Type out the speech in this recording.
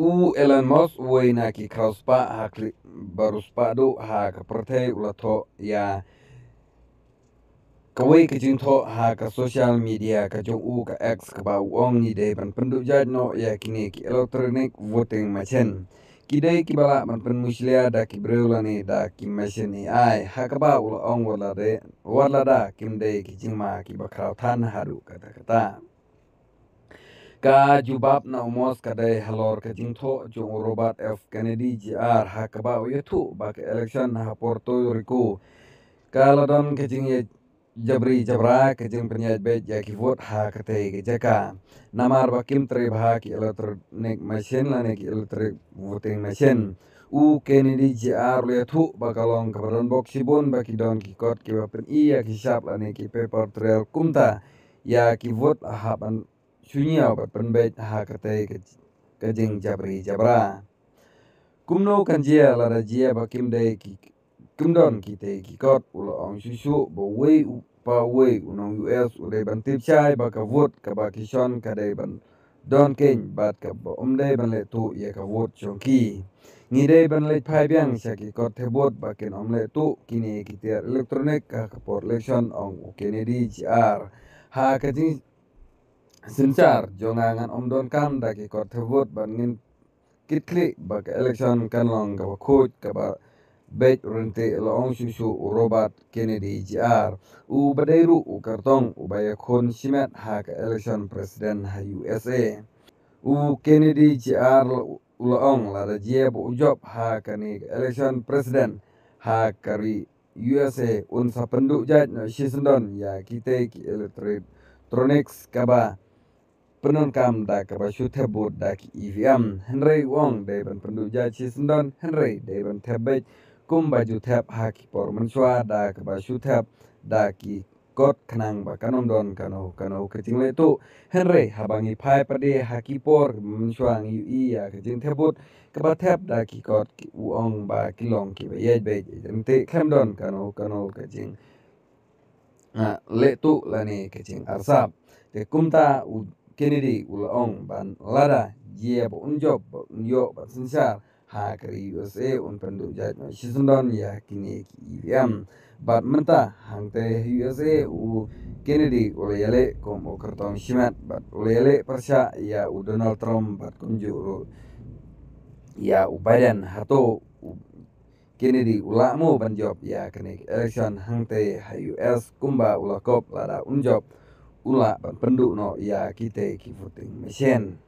u elan mos weyna ki kauspa hakli baruspado ha kaprte ulato ya kawai ka to hak social media ka jong u ka x ka ba uong ni de ban pendu jadno ya kini ki electronic voting machen kidai ki bala ban pen muslia da ki brela ni da ki machine ni ai hak ka ba ula ong wala de wala da kim de ki jingma ki ba than haru kata kata ka jubab na umos kadai halor ka jingtho jong robert f kennedy jr ha kaba uyatu ba ke election na porto rico ka ladon ke jing ye jabri jabra ke jing penyaj be ja ki vote ha kate ke jaka namar bakim tre bha ki electronic machine la ne ki electric voting machine u kennedy jr le thu ba kalong ka baron box sibun ba ki don ki kot ki ba pen i ya ki sap la ne ki paper trail kumta ya ki vote ha ban شنيا وبتبن بيت ها jabri jabra kumno kanjia كمنو كنجيا لارا جيا باكيم دايكي كمدون كي تايكي كوت ولا أم شوشو بوي upawei unong US uday ban tip chai ba ka vot ka ba ki shon ka ban don king bat ka ba um day ban le tu ye ka vot chong ki ngi day ban le phai biang sha ki ko the vot ba ken om le tu ki ne ki ter electronic ka ka por election ong u ha ka sinchar jongangan omdon kam daki ko thebut ban ngin kitli ba kan ka election kanlong ka khoj ka ba rente loong susu Robert Kennedy Jr. u badairu u kartong u khon simet ha ka election president ha USA u Kennedy Jr. loong la da jieb u job ha ka ni election president ha kari USA unsa penduk jad na shisendon ya kite ki electronics kaba ปนนกรรมได้กับชุดเทบดักอีวีอ็มเฮนรี่วองได้บรรพบุรุษชิสันดอนเฮนรี่ได้บรนเทบิดกุมบาจุเทบฮักปอร์มันชัวได้กับชุดเทบดักีกดขนังบักนอมดอนกันโอกันโอกระจิงเลตุเฮนรี่ฮับังอีพายประเดี๋ยฮักปอร์มันชัางอยู่อีอากระจิงเทบดกับเทบดักีกดอูองบากิลองกีบเยจเบยจเต็มเค้มดอนกันโอกันโอกรจิงอ่ะเลตุลานีกระจิงอาซับแต่กุมตาอุด Kennedy ulong hmm. ban lada jie bo unjok bo unyo ban sinsar ha kri usa un pendu jat no shisundon ya kini ki iam bat menta hang te usa u keniri yale kom o kertong shimat bat yale persa ya u donald trump bat kunjuru ya u biden hato Kennedy ban banjob ya kenik election hangte US kumba ulakop lada unjob ula penduk no ya kita kifuting mesen